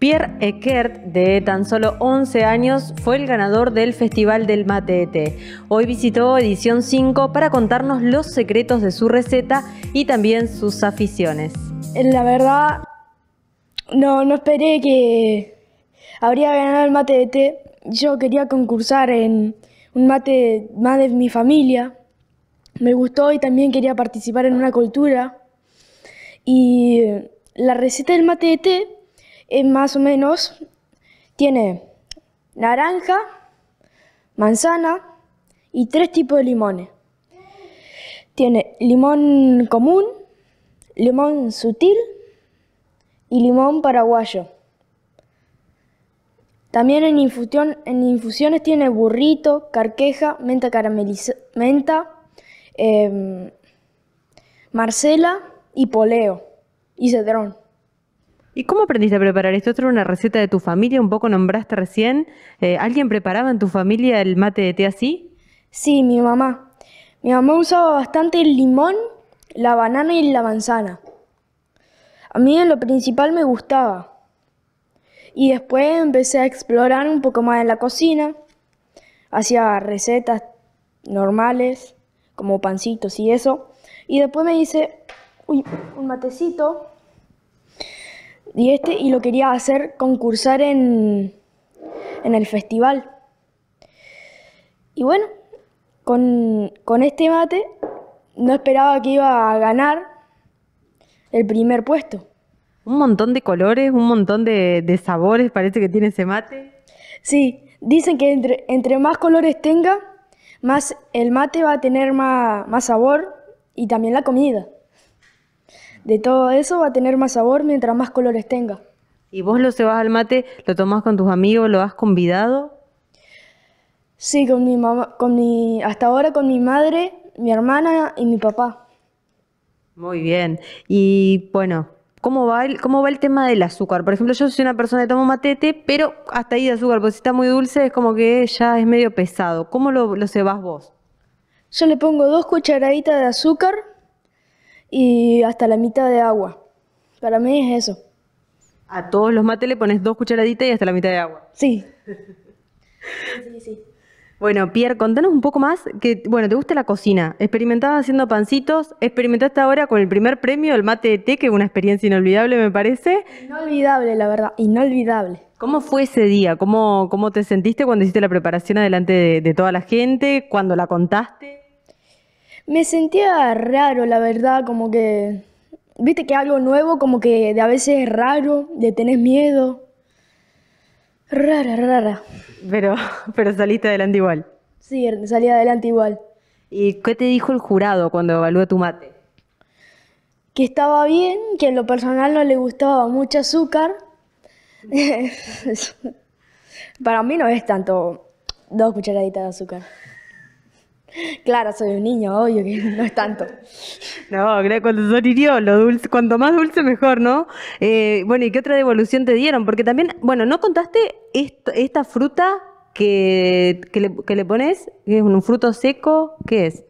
Pierre Eckert, de tan solo 11 años, fue el ganador del Festival del Mate e Hoy visitó Edición 5 para contarnos los secretos de su receta y también sus aficiones. La verdad, no, no esperé que habría ganado el mate e Yo quería concursar en un mate más de mi familia. Me gustó y también quería participar en una cultura. Y la receta del mate de es eh, más o menos tiene naranja, manzana y tres tipos de limones. Tiene limón común, limón sutil y limón paraguayo. También en, infusión, en infusiones tiene burrito, carqueja, menta caramelizada, menta, em, marcela y poleo y cedrón. ¿Y cómo aprendiste a preparar esto? ¿Esto una receta de tu familia? Un poco nombraste recién. Eh, ¿Alguien preparaba en tu familia el mate de té así? Sí, mi mamá. Mi mamá usaba bastante el limón, la banana y la manzana. A mí en lo principal me gustaba. Y después empecé a explorar un poco más en la cocina. Hacía recetas normales, como pancitos y eso. Y después me hice un matecito y, este, y lo quería hacer concursar en, el festival. Y bueno, con, este mate no esperaba que iba a ganar el primer puesto. Un montón de colores, un montón de, sabores parece que tiene ese mate. Sí, dicen que entre, más colores tenga, más el mate va a tener más sabor y también la comida de todo eso va a tener más sabor mientras más colores tenga. ¿Y vos lo cebás al mate, lo tomás con tus amigos, lo has convidado? Sí, con mi mamá, con mi, hasta ahora con mi madre, mi hermana y mi papá. Muy bien. Y bueno, ¿cómo va el, cómo va el tema del azúcar? Por ejemplo, yo soy una persona que tomo matete, pero hasta ahí de azúcar, porque si está muy dulce es como que ya es medio pesado. ¿Cómo lo, lo cebás vos? Yo le pongo dos cucharaditas de azúcar y hasta la mitad de agua. Para mí es eso. A todos los mates le pones dos cucharaditas y hasta la mitad de agua. Sí. sí, sí. Bueno, Pierre, contanos un poco más que, bueno, te gusta la cocina. Experimentabas haciendo pancitos, experimentaste ahora con el primer premio, el mate de té, que es una experiencia inolvidable, me parece. Inolvidable, la verdad, inolvidable. ¿Cómo fue ese día? ¿Cómo, cómo te sentiste cuando hiciste la preparación adelante de, de toda la gente? ¿Cuando la contaste? Me sentía raro, la verdad, como que, viste que algo nuevo, como que de a veces es raro, de tener miedo. Rara, rara. Pero, pero saliste adelante igual. Sí, salí adelante igual. ¿Y qué te dijo el jurado cuando evaluó tu mate? Que estaba bien, que en lo personal no le gustaba mucho azúcar. Para mí no es tanto dos cucharaditas de azúcar. Claro, soy un niño, obvio que no es tanto. No, cuando son hirió, lo dulce, cuanto más dulce mejor, ¿no? Eh, bueno, ¿y qué otra devolución te dieron? Porque también, bueno, ¿no contaste esta fruta que, le, pones? ¿Que es un fruto seco? ¿Qué es?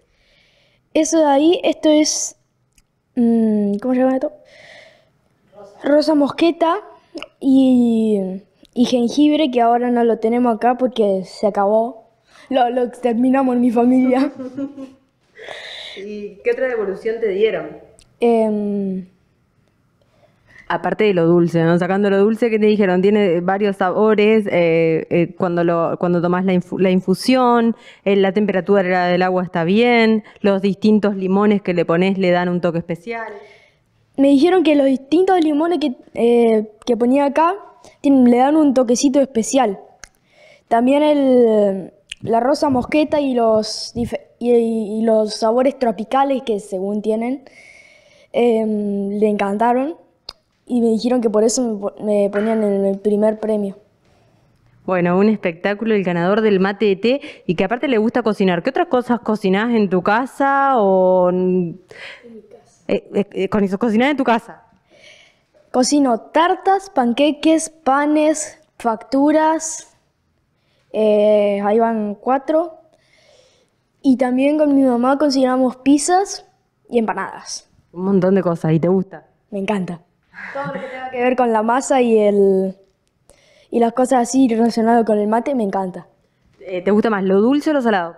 Eso de ahí, esto es... Mm, ¿Cómo se llama esto? Rosa, mosqueta y, y jengibre, que ahora no lo tenemos acá porque se acabó lo, exterminamos en mi familia. ¿Y qué otra devolución te dieron? Em, aparte de lo dulce, ¿no? Sacando lo dulce, que te dijeron? Tiene varios sabores, eh, eh, cuando, lo, cuando tomás la, infusión, eh, la temperatura del agua está bien, los distintos limones que le pones le dan un toque especial. Me dijeron que los distintos limones que, ponía acá le dan un toquecito especial. También el, la rosa mosqueta y los, y, los sabores tropicales que según tienen em, le encantaron y me dijeron que por eso me, ponían en el primer premio. Bueno, un espectáculo, el ganador del mate de té y que aparte le gusta cocinar. ¿Qué otras cosas cocinás en tu casa o eh, eh, eh, con cocinás en tu casa? Cocino tartas, panqueques, panes, facturas, eh, ahí van cuatro. Y también con mi mamá consideramos pizzas y empanadas. Un montón de cosas. ¿Y te gusta? Me encanta. Todo lo que tenga que ver con la masa y el y las cosas así relacionadas con el mate me encanta. Eh, ¿Te gusta más lo dulce o lo salado?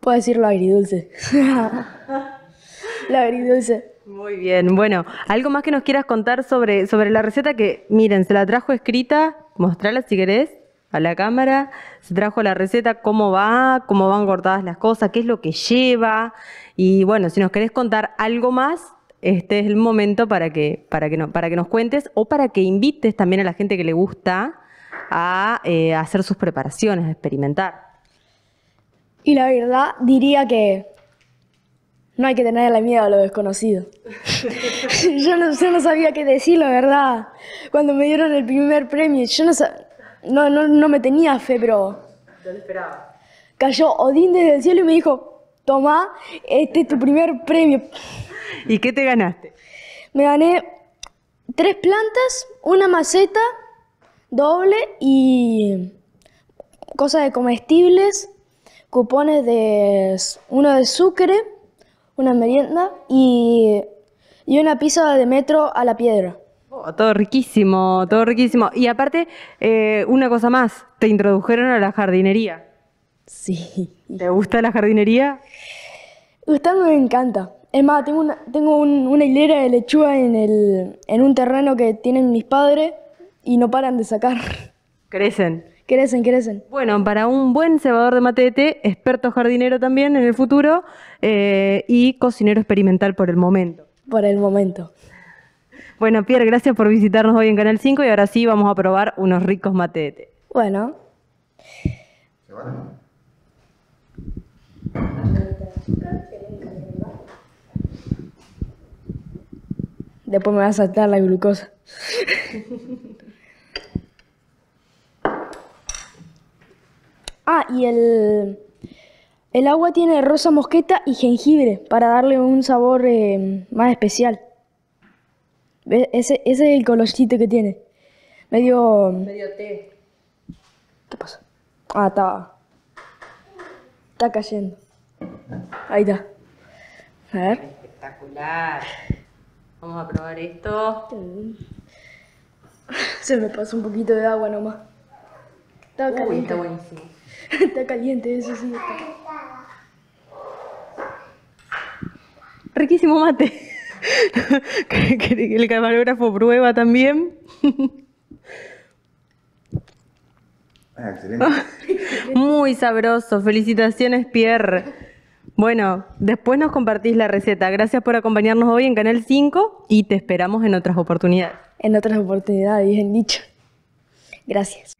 Puedo decir lo agridulce. lo agridulce. Muy bien, bueno, algo más que nos quieras contar sobre, sobre la receta que, miren, se la trajo escrita, mostrala si querés a la cámara, se trajo la receta, cómo va, cómo van cortadas las cosas, qué es lo que lleva. Y bueno, si nos querés contar algo más, este es el momento para que, para que, no, para que nos cuentes o para que invites también a la gente que le gusta a eh, hacer sus preparaciones, a experimentar. Y la verdad diría que no hay que la miedo a lo desconocido. yo, no, no, sabía qué decir, la verdad. Cuando me dieron el primer premio, yo no, no, no, me tenía fe, pero... Yo lo esperaba. Cayó Odín desde el cielo y me dijo, toma, este es tu primer premio. ¿Y qué te ganaste? Me gané tres plantas, una maceta doble y cosas de comestibles, cupones de uno de sucre, una merienda y, y una pizza de metro a la piedra. Oh, todo riquísimo, todo riquísimo. Y aparte, eh, una cosa más, te introdujeron a la jardinería. Sí. ¿Te gusta la jardinería? Usted me encanta. Es más, tengo una, tengo una hilera de lechuga en, el, en un terreno que tienen mis padres y no paran de sacar. Crecen. Crecen, crecen. Bueno, para un buen cebador de mate experto jardinero también en el futuro eh, y cocinero experimental por el momento. Por el momento. Bueno, Pierre, gracias por visitarnos hoy en Canal 5 y ahora sí vamos a probar unos ricos mate de té. Bueno. Después me va a saltar la glucosa. Ah, y el, el agua tiene rosa mosqueta y jengibre para darle un sabor eh, más especial. Ese, ese, es el colorcito que tiene. Medio... Medio té. ¿Qué pasa? Ah, está... Está cayendo. Ahí está. A ver. Espectacular. Vamos a probar esto. Se me pasó un poquito de agua nomás. Está cayendo. Uy, está buenísimo. está caliente, eso sí. Riquísimo mate. el camarógrafo prueba también. Ah, Muy sabroso, felicitaciones Pierre. Bueno, después nos compartís la receta. Gracias por acompañarnos hoy en Canal 5 y te esperamos en otras oportunidades. En otras oportunidades, el nicho. Gracias.